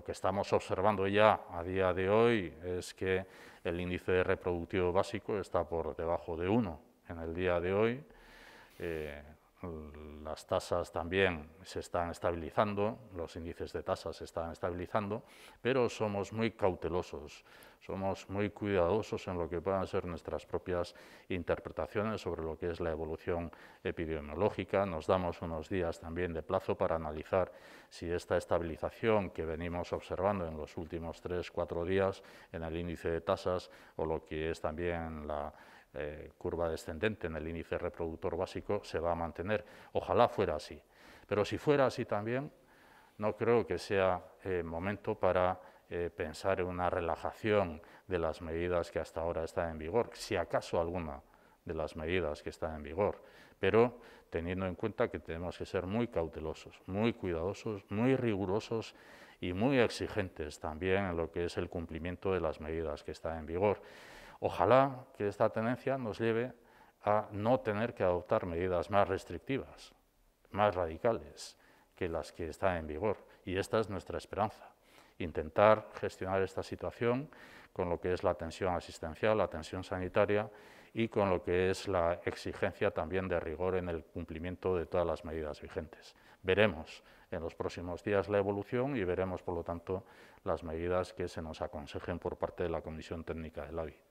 Lo que estamos observando ya a día de hoy es que el índice reproductivo básico está por debajo de 1 en el día de hoy. Eh, las tasas también se están estabilizando, los índices de tasas se están estabilizando, pero somos muy cautelosos, somos muy cuidadosos en lo que puedan ser nuestras propias interpretaciones sobre lo que es la evolución epidemiológica. Nos damos unos días también de plazo para analizar si esta estabilización que venimos observando en los últimos tres, cuatro días en el índice de tasas o lo que es también la eh, curva descendente en el índice reproductor básico se va a mantener. Ojalá fuera así. Pero si fuera así también, no creo que sea eh, momento para eh, pensar en una relajación de las medidas que hasta ahora están en vigor, si acaso alguna de las medidas que están en vigor, pero teniendo en cuenta que tenemos que ser muy cautelosos, muy cuidadosos, muy rigurosos y muy exigentes también en lo que es el cumplimiento de las medidas que están en vigor. Ojalá que esta tendencia nos lleve a no tener que adoptar medidas más restrictivas, más radicales que las que están en vigor. Y esta es nuestra esperanza, intentar gestionar esta situación con lo que es la atención asistencial, la atención sanitaria y con lo que es la exigencia también de rigor en el cumplimiento de todas las medidas vigentes. Veremos en los próximos días la evolución y veremos, por lo tanto, las medidas que se nos aconsejen por parte de la Comisión Técnica del AVI.